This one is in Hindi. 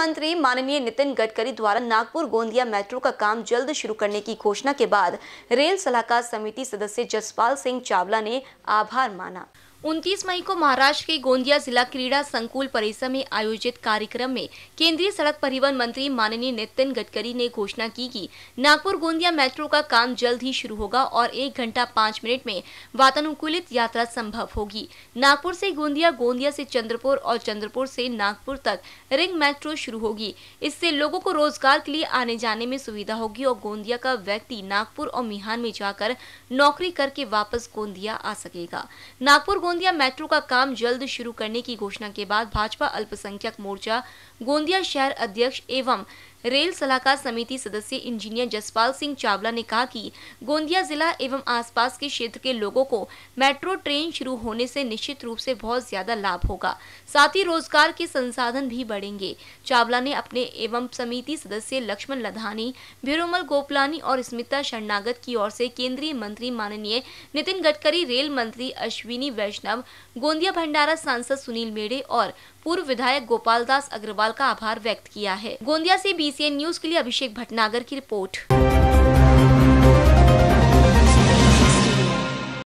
मंत्री माननीय नितिन गडकरी द्वारा नागपुर गोंदिया मेट्रो का काम जल्द शुरू करने की घोषणा के बाद रेल सलाहकार समिति सदस्य जसपाल सिंह चावला ने आभार माना उनतीस मई को महाराष्ट्र के गोंदिया जिला क्रीड़ा संकुल परिसर में आयोजित कार्यक्रम में केंद्रीय सड़क परिवहन मंत्री माननीय नितिन गडकरी ने घोषणा की कि नागपुर गोंदिया मेट्रो का काम जल्द ही शुरू होगा और एक घंटा पाँच मिनट में वातानुकूलित यात्रा संभव होगी नागपुर से गोंदिया गोंदिया से चंद्रपुर और चंद्रपुर से नागपुर तक रिंग मेट्रो शुरू होगी इससे लोगो को रोजगार के लिए आने जाने में सुविधा होगी और गोंदिया का व्यक्ति नागपुर और मिहान में जाकर नौकरी करके वापस गोंदिया आ सकेगा नागपुर गोंदिया मेट्रो का काम जल्द शुरू करने की घोषणा के बाद भाजपा अल्पसंख्यक मोर्चा गोंदिया शहर अध्यक्ष एवं रेल सलाहकार समिति सदस्य इंजीनियर जसपाल सिंह चावला ने कहा कि गोंदिया जिला एवं आसपास के क्षेत्र के लोगों को मेट्रो ट्रेन शुरू होने से निश्चित रूप से बहुत ज्यादा लाभ होगा साथ ही रोजगार के संसाधन भी बढ़ेंगे चावला ने अपने एवं समिति सदस्य लक्ष्मण लधानी भिरोमल गोपलानी और स्मिता शरणागत की ओर से केंद्रीय मंत्री माननीय नितिन गडकरी रेल मंत्री अश्विनी वैष्णव गोंदिया भंडारा सांसद सुनील मेड़े और पूर्व विधायक गोपाल दास अग्रवाल का आभार व्यक्त किया है गोंदिया ऐसी बीसीएन न्यूज के लिए अभिषेक भटनागर की रिपोर्ट